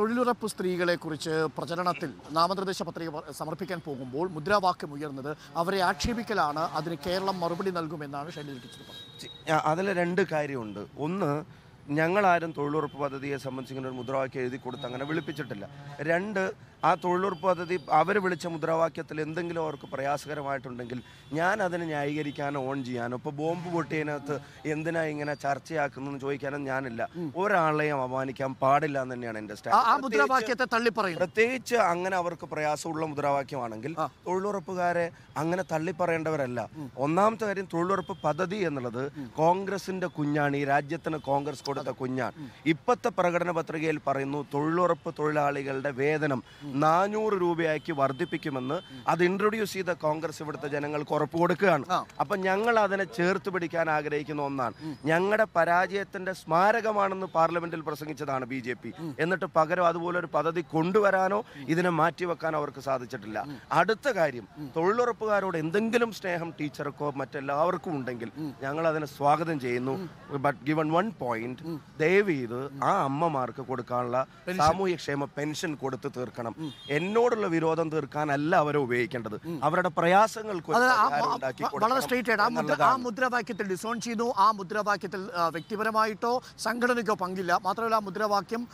തൊഴിലുറപ്പ് സ്ത്രീകളെക്കുറിച്ച് പ്രചരണത്തിൽ നാമനിർദ്ദേശ പത്രിക സമർപ്പിക്കാൻ പോകുമ്പോൾ മുദ്രാവാക്യം ഉയർന്നത് അവരെ ആക്ഷേപിക്കലാണ് അതിന് കേരളം മറുപടി നൽകുമെന്നാണ് ശൈലജ ടീച്ചർ പറഞ്ഞത് അതിൽ രണ്ട് കാര്യമുണ്ട് ഒന്ന് ഞങ്ങളാരും തൊഴിലുറപ്പ് പദ്ധതിയെ സംബന്ധിച്ചിങ്ങനെ ഒരു മുദ്രാവാക്യം എഴുതി കൊടുത്ത് അങ്ങനെ വിളിപ്പിച്ചിട്ടില്ല രണ്ട് ആ തൊഴിലുറപ്പ് പദ്ധതി അവർ വിളിച്ച മുദ്രാവാക്യത്തിൽ എന്തെങ്കിലും അവർക്ക് പ്രയാസകരമായിട്ടുണ്ടെങ്കിൽ ഞാൻ അതിനെ ന്യായീകരിക്കാനോ ഓൺ ചെയ്യാനോ ഇപ്പോൾ ബോംബ് പൊട്ടിയതിനകത്ത് എന്തിനാ ഇങ്ങനെ ചർച്ചയാക്കുന്നതെന്ന് ചോദിക്കാനും ഞാനില്ല ഒരാളെയും അപമാനിക്കാൻ പാടില്ല എന്ന് തന്നെയാണ് എൻ്റെ സ്റ്റാൻഡ് പ്രത്യേകിച്ച് അങ്ങനെ അവർക്ക് പ്രയാസമുള്ള മുദ്രാവാക്യമാണെങ്കിൽ തൊഴിലുറപ്പുകാരെ അങ്ങനെ തള്ളിപ്പറയേണ്ടവരല്ല ഒന്നാമത്തെ കാര്യം തൊഴിലുറപ്പ് പദ്ധതി എന്നുള്ളത് കോൺഗ്രസിന്റെ കുഞ്ഞാണ് ഈ രാജ്യത്തിന് കോൺഗ്രസ് കൊടുത്ത കുഞ്ഞാണ് ഇപ്പോഴത്തെ പ്രകടന പത്രികയിൽ പറയുന്നു തൊഴിലുറപ്പ് തൊഴിലാളികളുടെ വേതനം നാനൂറ് രൂപയാക്കി വർദ്ധിപ്പിക്കുമെന്ന് അത് ഇൻട്രൊഡ്യൂസ് ചെയ്ത കോൺഗ്രസ് ഇവിടുത്തെ ജനങ്ങൾക്ക് ഉറപ്പ് കൊടുക്കുകയാണ് അപ്പൊ ഞങ്ങൾ അതിനെ ചേർത്ത് പിടിക്കാൻ ആഗ്രഹിക്കുന്ന ഒന്നാണ് ഞങ്ങളുടെ പരാജയത്തിന്റെ സ്മാരകമാണെന്ന് പാർലമെന്റിൽ പ്രസംഗിച്ചതാണ് ബി ജെ പി എന്നിട്ട് പകരം അതുപോലെ ഒരു പദ്ധതി കൊണ്ടുവരാനോ ഇതിനെ മാറ്റിവെക്കാനോ അവർക്ക് സാധിച്ചിട്ടില്ല അടുത്ത കാര്യം തൊഴിലുറപ്പുകാരോട് എന്തെങ്കിലും സ്നേഹം ടീച്ചർക്കോ മറ്റെല്ലാവർക്കും ഉണ്ടെങ്കിൽ ഞങ്ങൾ അതിനെ സ്വാഗതം ചെയ്യുന്നു ബട്ട് ഗിവൺ വൺ പോയിന്റ് ദയവ് ചെയ്ത് ആ അമ്മമാർക്ക് കൊടുക്കാനുള്ള സാമൂഹ്യക്ഷേമ പെൻഷൻ കൊടുത്തു തീർക്കണം എന്നോടുള്ള വിരോധം തീർക്കാനല്ല അവരെ ഉപയോഗിക്കേണ്ടത് അവരുടെ പ്രയാസങ്ങൾക്ക് വളരെ സ്ട്രേറ്റ് ആയിട്ട് ആ മുദ്രാവാക്യത്തിൽ ഡിസോൺ ചെയ്തു ആ മുദ്രാവാക്യത്തിൽ വ്യക്തിപരമായിട്ടോ സംഘടനയ്ക്കോ പങ്കില്ല മാത്രമല്ല ആ മുദ്രാവാക്യം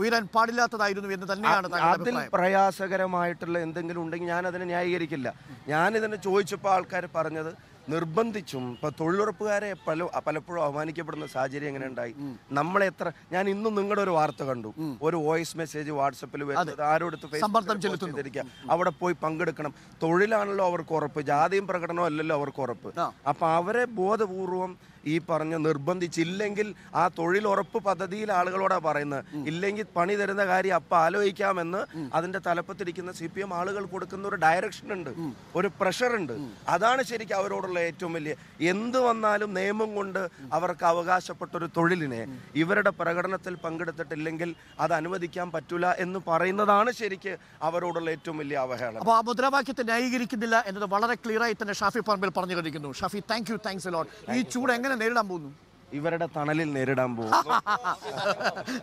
ഉയരാൻ പാടില്ലാത്തതായിരുന്നു എന്ന് തന്നെയാണ് അതിൽ പ്രയാസകരമായിട്ടുള്ള എന്തെങ്കിലും ഉണ്ടെങ്കിൽ ഞാൻ അതിനെ ന്യായീകരിക്കില്ല ഞാനിതിനെ ചോദിച്ചപ്പോൾ ആൾക്കാർ പറഞ്ഞത് നിർബന്ധിച്ചും ഇപ്പൊ തൊഴിലുറപ്പുകാരെ പല പലപ്പോഴും അവമാനിക്കപ്പെടുന്ന സാഹചര്യം എങ്ങനെ ഉണ്ടായി നമ്മളെ എത്ര ഞാൻ ഇന്നും നിങ്ങളുടെ ഒരു വാർത്ത കണ്ടു ഒരു വോയിസ് മെസ്സേജ് വാട്സപ്പിൽ ആരോടത്ത് അവിടെ പോയി പങ്കെടുക്കണം തൊഴിലാണല്ലോ അവർക്ക് ഉറപ്പ് ജാതിയും പ്രകടനവും അല്ലല്ലോ അവർക്ക് ഉറപ്പ് അപ്പൊ അവരെ ബോധപൂർവം ഈ പറഞ്ഞ നിർബന്ധിച്ചില്ലെങ്കിൽ ആ തൊഴിലുറപ്പ് പദ്ധതിയിൽ ആളുകളോടാണ് പറയുന്നത് ഇല്ലെങ്കിൽ പണി തരുന്ന കാര്യം അപ്പൊ ആലോചിക്കാമെന്ന് അതിന്റെ തലപ്പത്തിരിക്കുന്ന സി പി എം ആളുകൾ കൊടുക്കുന്ന ഒരു ഡയറക്ഷൻ ഉണ്ട് ഒരു പ്രഷർ ഉണ്ട് അതാണ് ശരിക്കും അവരോടുള്ള ഏറ്റവും വലിയ എന്ത് വന്നാലും നിയമം കൊണ്ട് അവർക്ക് അവകാശപ്പെട്ട ഒരു തൊഴിലിനെ ഇവരുടെ പ്രകടനത്തിൽ പങ്കെടുത്തിട്ടില്ലെങ്കിൽ അത് അനുവദിക്കാൻ പറ്റൂല എന്ന് പറയുന്നതാണ് ശരിക്ക് അവരോടുള്ള ഏറ്റവും വലിയ അവഹേളനം അപ്പോൾ ആ മുദ്രാവാക്യത്തെ ന്യായീകരിക്കുന്നില്ല എന്നത് വളരെ ക്ലിയർ ആയി തന്നെ ഷാഫി പറമ്പിൽ പറഞ്ഞു കഴിഞ്ഞിരിക്കുന്നു Shafi thank you thanks load ഈ ചൂട് എങ്ങനെ ഇതിനെ നേരിടാൻ പോകുന്നു ഇവരുടെ തണലിൽ നേരിടാൻ പോകും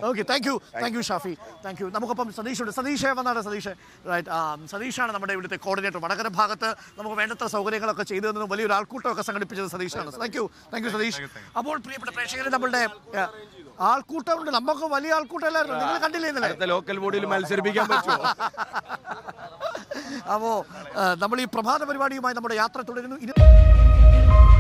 okay thank you thank you Shafi thank you നമുക്കൊപ്പം സതീഷുണ്ട് സതീഷ് വന്നാണ് സതീഷ് റൈറ്റ് സതീഷാണ് നമ്മുടെ ഇവിടുത്തെ കോർഡിനേറ്റർ വടകര ഭാഗത്ത് നമുക്ക് വേണ്ടത്ര സൗകര്യങ്ങളൊക്കെ ചെയ്തു തന്നു വലിയൊരു ആൾക്കൂട്ടമൊക്കെ സംഘടിപ്പിച്ചത് സതീഷാണ് thank you thank you Satheesh അപ്പോൾ പ്രിയപ്പെട്ട പ്രേക്ഷകർ നമ്മളുടെ ആൾക്കൂട്ടമുണ്ട് നമുക്ക് വലിയ ആൾക്കൂട്ടമല്ലായിരുന്നു നിങ്ങൾ കണ്ടില്ലേ ലോക്കൽ ബോഡിയിൽ മത്സരിപ്പിക്കാൻ പറ്റുമോ അപ്പോൾ നമ്മൾ ഈ പ്രഭാത പരിപാടിയുമായി നമ്മുടെ യാത്ര തുടരുന്നു